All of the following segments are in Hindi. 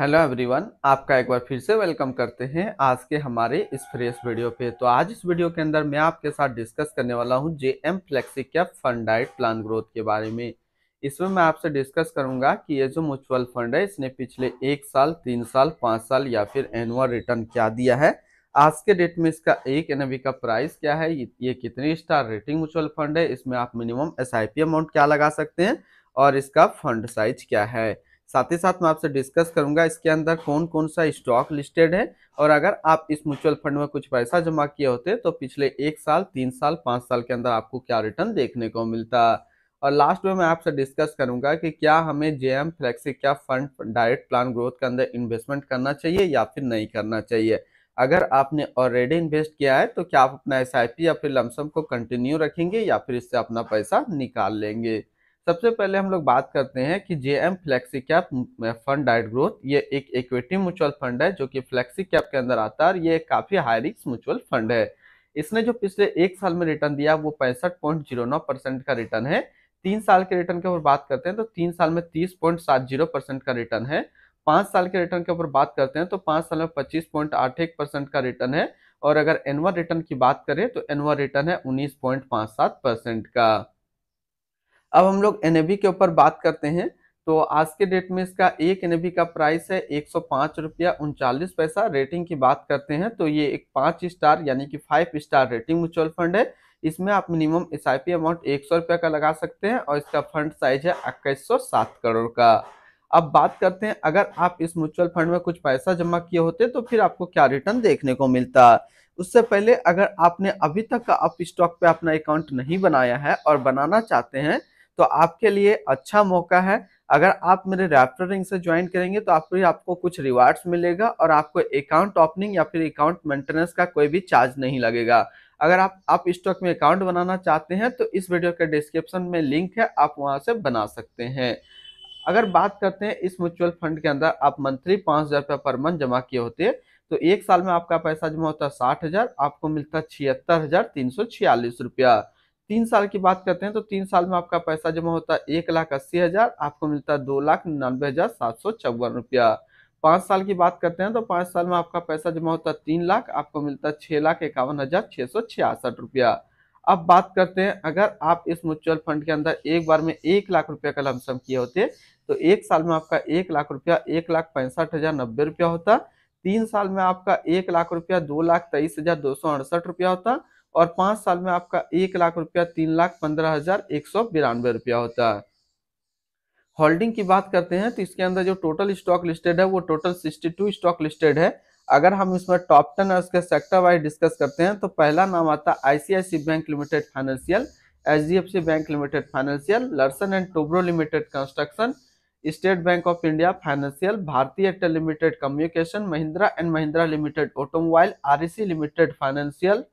हेलो एवरीवन आपका एक बार फिर से वेलकम करते हैं आज के हमारे इस फ्रेश वीडियो पे तो आज इस वीडियो के अंदर मैं आपके साथ डिस्कस करने वाला हूं J M flexi cap fund डाइट प्लान ग्रोथ के बारे में इसमें मैं आपसे डिस्कस करूंगा कि ये जो म्यूचुअल फंड है इसने पिछले एक साल तीन साल पाँच साल या फिर एनुअल रिटर्न क्या दिया है आज के डेट में इसका एक एन का प्राइस क्या है ये कितनी स्टार रेटिंग म्यूचुअल फंड है इसमें आप मिनिमम एस अमाउंट क्या लगा सकते हैं और इसका फंड साइज क्या है साथ ही साथ मैं आपसे डिस्कस करूंगा इसके अंदर कौन कौन सा स्टॉक लिस्टेड है और अगर आप इस म्यूचुअल फंड में कुछ पैसा जमा किए होते तो पिछले एक साल तीन साल पाँच साल के अंदर आपको क्या रिटर्न देखने को मिलता और लास्ट में मैं आपसे डिस्कस करूंगा कि क्या हमें जे एम फ्लैक्सी क्या फंड डायरेक्ट प्लान ग्रोथ के अंदर इन्वेस्टमेंट करना चाहिए या फिर नहीं करना चाहिए अगर आपने ऑलरेडी इन्वेस्ट किया है तो क्या आप अपना एस या फिर लमसम को कंटिन्यू रखेंगे या फिर इससे अपना पैसा निकाल लेंगे सबसे पहले हम लोग बात करते हैं कि J M flexi cap fund डाइट ग्रोथ ये एक इक्विटी म्यूचुअल फंड है जो कि फ्लैक्सी कैप के अंदर आता है और ये काफ़ी हाई रिक्स म्यूचुअल फंड है इसने जो पिछले एक साल में रिटर्न दिया वो पैंसठ पॉइंट जीरो नौ परसेंट का रिटर्न है तीन साल के रिटर्न के ऊपर बात करते हैं तो तीन साल में तीस पॉइंट सात जीरो परसेंट का रिटर्न है पाँच साल के रिटर्न के ऊपर बात करते हैं तो पाँच साल में पच्चीस पॉइंट आठ एक परसेंट का रिटर्न है और अगर एनुअल रिटर्न की बात करें तो एनुअल रिटर्न है उन्नीस पॉइंट सात परसेंट का अब हम लोग एन के ऊपर बात करते हैं तो आज के डेट में इसका एक एन का प्राइस है एक सौ पाँच रुपया उनचालीस पैसा रेटिंग की बात करते हैं तो ये एक पाँच स्टार यानी कि five star rating mutual fund है इसमें आप मिनिमम एस अमाउंट एक सौ रुपया का लगा सकते हैं और इसका फंड साइज है इक्कीस सौ सात करोड़ का अब बात करते हैं अगर आप इस म्यूचुअल फंड में कुछ पैसा जमा किए होते तो फिर आपको क्या रिटर्न देखने को मिलता उससे पहले अगर आपने अभी तक का आप स्टॉक पर अपना अकाउंट नहीं बनाया है और बनाना चाहते हैं तो आपके लिए अच्छा मौका है अगर आप मेरे रेफरिंग से ज्वाइन करेंगे तो आप आपको कुछ रिवार्ड्स मिलेगा और आपको अकाउंट ओपनिंग या फिर अकाउंट मेंटेनेंस का कोई भी चार्ज नहीं लगेगा अगर आप आप स्टॉक में अकाउंट बनाना चाहते हैं तो इस वीडियो के डिस्क्रिप्शन में लिंक है आप वहां से बना सकते हैं अगर बात करते हैं इस म्यूचुअल फंड के अंदर आप मंथली पाँच हज़ार पर मंथ जमा किए होते हैं तो एक साल में आपका पैसा जमा होता है साठ हज़ार आपको मिलता है छिहत्तर हज़ार तीन सौ छियालीस रुपया तीन साल की बात करते हैं तो तीन साल में आपका पैसा जमा होता है एक लाख अस्सी हजार आपको मिलता है दो लाख नब्बे हजार सात सौ चौवन रुपया पांच साल की बात करते हैं तो पांच साल में आपका पैसा जमा होता है तीन लाख आपको मिलता है छह लाख इक्यावन हज़ार छह सौ छियासठ रुपया अब बात करते हैं अगर आप इस म्यूचुअल फंड के अंदर एक बार में एक लाख रुपया का लमसम किए होते तो एक साल में आपका एक लाख रुपया एक लाख पैंसठ हज़ार नब्बे रुपया होता तीन साल में आपका एक लाख रुपया दो लाख तेईस हज़ार दो सौ अड़सठ रुपया होता और पांच साल में आपका एक लाख रुपया तीन लाख पंद्रह हजार एक सौ बिरानवे रुपया होता है होल्डिंग की बात करते हैं तो इसके अंदर जो टोटल स्टॉक लिस्टेड है वो total sixty two stock listed है अगर हम इसमें टॉप टेन और उसके सेक्टर वाइज डिस्कस करते हैं तो पहला नाम आता है ICICI bank limited financial H bank limited financial Larsen and Toubro limited construction state bank of India financial Bharti Airtel limited communication Mahindra and Mahindra limited automobile REC limited financial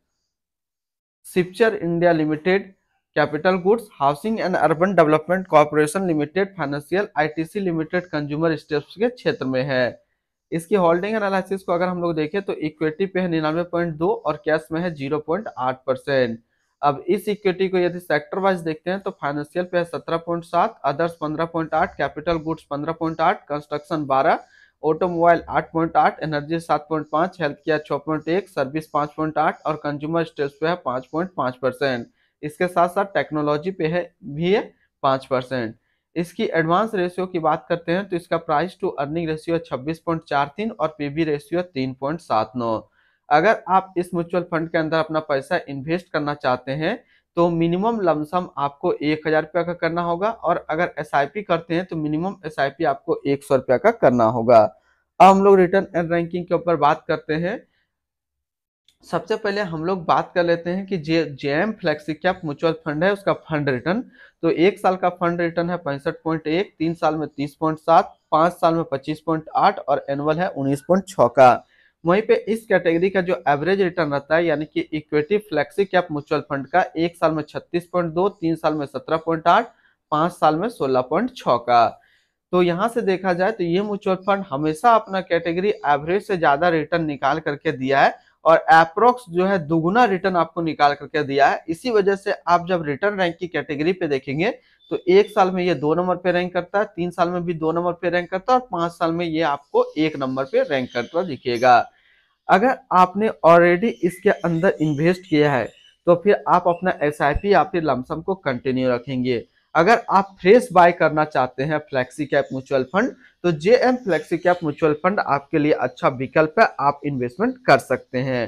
सिप्चर India limited capital goods housing and urban development corporation limited financial ITC limited consumer staples के क्षेत्र में है इसकी होल्डिंग एनालिसिस को अगर हम लोग देखें तो इक्विटी पे है निन्यानवे पॉइंट दो और कैश में है जीरो पॉइंट आठ परसेंट अब इस इक्विटी को यदि सेक्टर वाइज देखते हैं तो फाइनेंशियल पे है सत्रह पॉइंट सात अदर्स पंद्रह पॉइंट आठ कैपिटल गुड्स पंद्रह पॉइंट आठ कंस्ट्रक्शन बारह automobile 8.8 energy 7.5 health care 6.1 service 5.8 और कंज्यूमर स्टेल्स पे है 5.5 परसेंट इसके साथ साथ टेक्नोलॉजी पे है भी है 5 परसेंट इसकी एडवांस रेशियो की बात करते हैं तो इसका प्राइस टू अर्निंग रेशियो छब्बीस पॉइंट चार तीन और पीबी रेशियो तीन पॉइंट सात नौ अगर आप इस म्यूचुअल फंड के अंदर अपना पैसा इन्वेस्ट करना चाहते हैं तो मिनिमम लमसम आपको एक हजार रुपया का करना होगा और अगर एस करते हैं तो मिनिमम एस आपको एक सौ रुपया का करना होगा अब हम लोग रिटर्न एंड रैंकिंग के ऊपर बात करते हैं सबसे पहले हम लोग बात कर लेते हैं कि J J M flexi cap mutual fund है उसका फंड रिटर्न तो एक साल का फंड रिटर्न है पैंसठ पॉइंट एक तीन साल में तीस पॉइंट सात पाँच साल में पच्चीस पॉइंट आठ और एनुअल है उन्नीस पॉइंट छः का वहीं पे इस कैटेगरी का जो एवरेज रिटर्न रहता है यानी कि equity flexi cap mutual fund का एक साल में छत्तीस पॉइंट दो तीन साल में सत्रह पॉइंट आठ पांच साल में सोलह पॉइंट छ का तो यहां से देखा जाए तो ये म्यूचुअल फंड हमेशा अपना कैटेगरी एवरेज से ज़्यादा रिटर्न निकाल करके दिया है और एप्रोक्स जो है दुगुना रिटर्न आपको निकाल करके दिया है इसी वजह से आप जब रिटर्न रैंक की कैटेगरी पे देखेंगे तो एक साल में ये दो नंबर पे रैंक करता है तीन साल में भी दो नंबर पे रैंक करता है और पांच साल में ये आपको एक नंबर पे रैंक करता दिखेगा अगर आपने ऑलरेडी इसके अंदर इन्वेस्ट किया है तो फिर आप अपना एस या फिर लमसम को कंटिन्यू रखेंगे अगर आप फ्रेश बाय करना चाहते हैं फ्लैक्सी कैप म्यूचुअल फंड तो J M flexi cap mutual fund आपके लिए अच्छा विकल्प है आप इन्वेस्टमेंट कर सकते हैं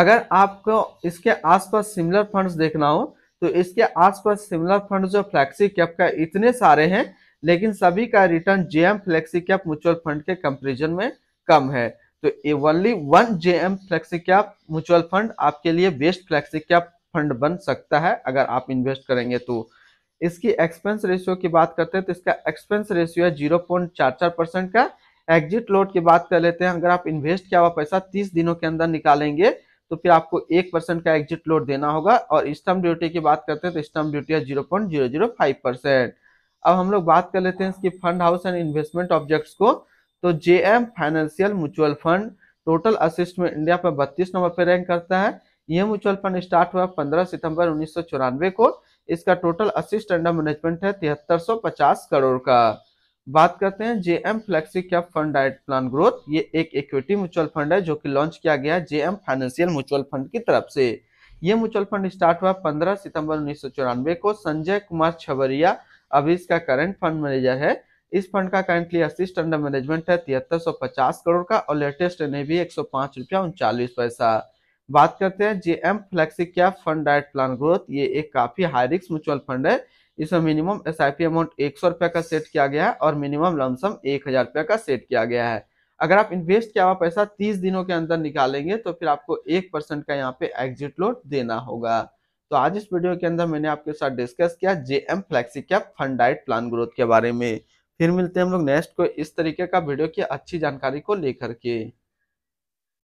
अगर आपको इसके आसपास सिमिलर फंड्स देखना हो तो इसके आसपास सिमिलर फंड जो फ्लेक्सी कैप का इतने सारे हैं लेकिन सभी का return J M flexi cap mutual fund के कंपेरिजन में कम है तो ये only one J M flexi cap mutual fund आपके लिए बेस्ट फ्लेक्सी कैप फंड बन सकता है अगर आप इन्वेस्ट करेंगे तो इसकी एक्सपेंस रेशियो की बात करते हैं तो इसका एक्सपेंस रेशियो है जीरो पॉइंट चार चार परसेंट का एग्जिट लोड की बात कर लेते हैं अगर आप इन्वेस्ट किया हुआ पैसा तीस दिनों के अंदर निकालेंगे तो फिर आपको एक परसेंट का एग्जिट लोड देना होगा और स्टम्प ड्यूटी की बात करते हैं तो स्टम्प ड्यूटी है zero point zero zero five percent अब हम लोग बात कर लेते हैं इसकी fund house and investment objects को तो J M financial mutual fund total assets में इंडिया पर बत्तीस नंबर पर रैंक करता है यह म्यूचुअल फंड स्टार्ट हुआ पंद्रह सितंबर उन्नीस को इसका टोटल असिस्ट अंडर मैनेजमेंट है तिहत्तर करोड़ का बात करते हैं J M flexi cap fund डाइट प्लान ग्रोथ ये एक इक्विटी म्यूचुअल फंड है जो कि लॉन्च किया गया J M financial mutual fund की तरफ से ये म्यूचुअल फंड स्टार्ट हुआ 15 सितंबर उन्नीस को संजय कुमार छबरिया अभी इसका करंट फंड मैनेजर है इस फंड का करंटली असिस्ट अंडर मैनेजमेंट है तिहत्तर करोड़ का और लेटेस्ट ने भी एक सौ रुपया उनचालीस पैसा बात करते हैं J M flexi cap fund डाइट प्लान ग्रोथ ये एक काफी हाई रिस्क म्यूचुअल फंड है इसमें मिनिमम एस अमाउंट एक सौ रुपए का सेट किया गया है और मिनिमम लमसम एक हजार रुपए का सेट किया गया है अगर आप इन्वेस्ट किया हुआ पैसा तीस दिनों के अंदर निकालेंगे तो फिर आपको एक परसेंट का यहाँ पे एग्जिट लोड देना होगा तो आज इस वीडियो के अंदर मैंने आपके साथ डिस्कस किया J M flexi cap fund डाइट प्लान ग्रोथ के बारे में फिर मिलते हैं हम लोग नेक्स्ट को इस तरीके का वीडियो की अच्छी जानकारी को लेकर के